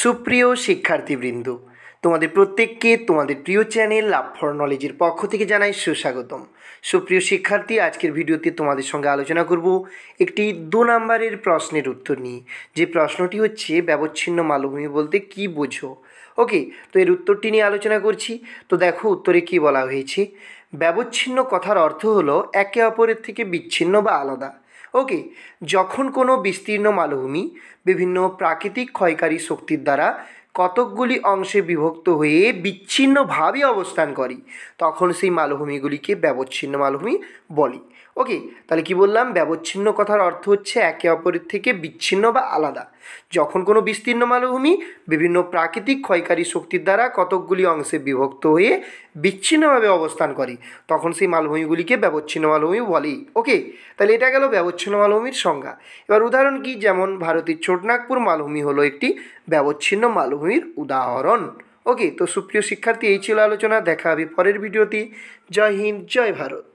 সুপ্রিয় শিক্ষার্থীবৃন্দ তোমাদের প্রত্যেককে তোমাদের প্রিয় চ্যানেল লাভ ফর নলেজের পক্ষ থেকে জানাই সুস্বাগতম সুপ্রিয় শিক্ষার্থী আজকের ভিডিওতে তোমাদের সঙ্গে আলোচনা করব একটি দু নম্বরের প্রশ্নের উত্তর নিয়ে যে প্রশ্নটি হচ্ছে ব্যবচ্ছিন্ন মালভূমি বলতে কি বোঝো ওকে তো এর উত্তরটি নিয়ে আলোচনা করছি তো দেখো উত্তরে কি বলা হয়েছে ব্যবচ্ছিন্ন কথার অর্থ হলো একে অপরের থেকে বিচ্ছিন্ন বা আলাদা ওকে যখন কোনো বিস্তীর্ণ মালভূমি বিভিন্ন প্রাকৃতিক ক্ষয়কারী শক্তির দ্বারা কতকগুলি অংশে বিভক্ত হয়ে বিচ্ছিন্নভাবে অবস্থান করে তখন সেই মালভূমিগুলিকে ব্যবচ্ছিন্ন মালভূমি বলি ওকে তাহলে কি বললাম ব্যবচ্ছিন্ন কথার অর্থ হচ্ছে একে অপরের থেকে বিচ্ছিন্ন বা আলাদা যখন কোনো বিস্তীর্ণ মালভূমি বিভিন্ন প্রাকৃতিক ক্ষয়কারী শক্তির দ্বারা কতকগুলি অংশে বিভক্ত হয়ে বিচ্ছিন্নভাবে অবস্থান করে তখন সেই মালভূমিগুলিকে ব্যবচ্ছিন্ন মালভূমি বলে ওকে তাহলে এটা গেল ব্যবচ্ছিন্ন মালভূমির সংজ্ঞা এবার উদাহরণ কি যেমন ভারতের ছোটনাগপুর মালভূমি হলো একটি ব্যবচ্ছিন্ন মালভূমি বাহুর উদাহরণ ওকে তো সুপ্রিয় শিক্ষার্থী এই ছিল আলোচনা দেখা হবে পরের ভিডিওতে জয় হিন্দ জয় ভারত